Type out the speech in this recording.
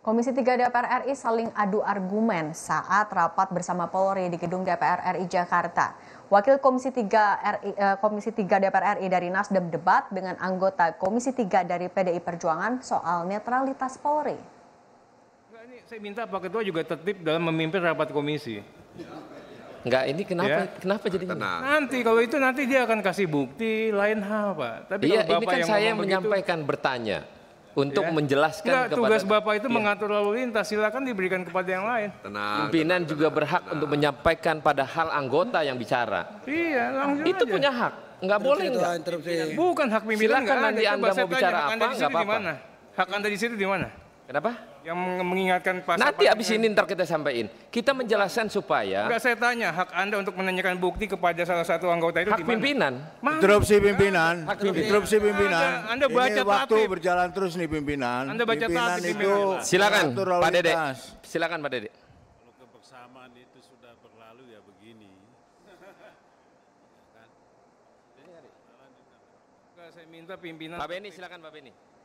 Komisi 3 DPR RI saling adu argumen saat rapat bersama Polri di gedung DPR RI Jakarta. Wakil Komisi 3 RI, eh, Komisi 3 DPR RI dari Nasdem debat dengan anggota Komisi 3 dari PDI Perjuangan soal netralitas Polri. Ini saya minta Pak Ketua juga tertib dalam memimpin rapat komisi. Enggak, ini kenapa ya? kenapa jadi Tenang. Nanti kalau itu nanti dia akan kasih bukti lain hal, Pak. Tapi iya, ini kan saya yang menyampaikan begitu, bertanya untuk ya. menjelaskan Enggak, kepada tugas Bapak itu ya. mengatur lalu lintas silakan diberikan kepada yang lain. Tenang. Pimpinan tenang, juga tenang, berhak tenang. untuk menyampaikan pada hal anggota yang bicara. Iya, langsung Itu aja. punya hak. Enggak boleh enggak. Bukan hak pimpinan. Silakan nanti Anda mau bicara apa nggak apa-apa. Hak Anda di situ di mana? Kenapa? Yang mengingatkan Pak Nanti abis ini ntar kita sampaikan. Kita menjelaskan supaya. Enggak saya tanya hak Anda untuk menanyakan bukti kepada salah satu anggota itu hak dimana? pimpinan. Interupsi pimpinan. Hak pimpinan. Interupsi pimpinan. Anda, anda baca ini waktu tatib. berjalan terus nih pimpinan. Anda baca pimpinan tatib, itu. Pimpinan. Silakan Pak Dede. Silakan Pak Dede. Kalau kebersamaan itu sudah berlalu ya begini. saya minta pimpinan. Pak Beni silakan Pak Beni.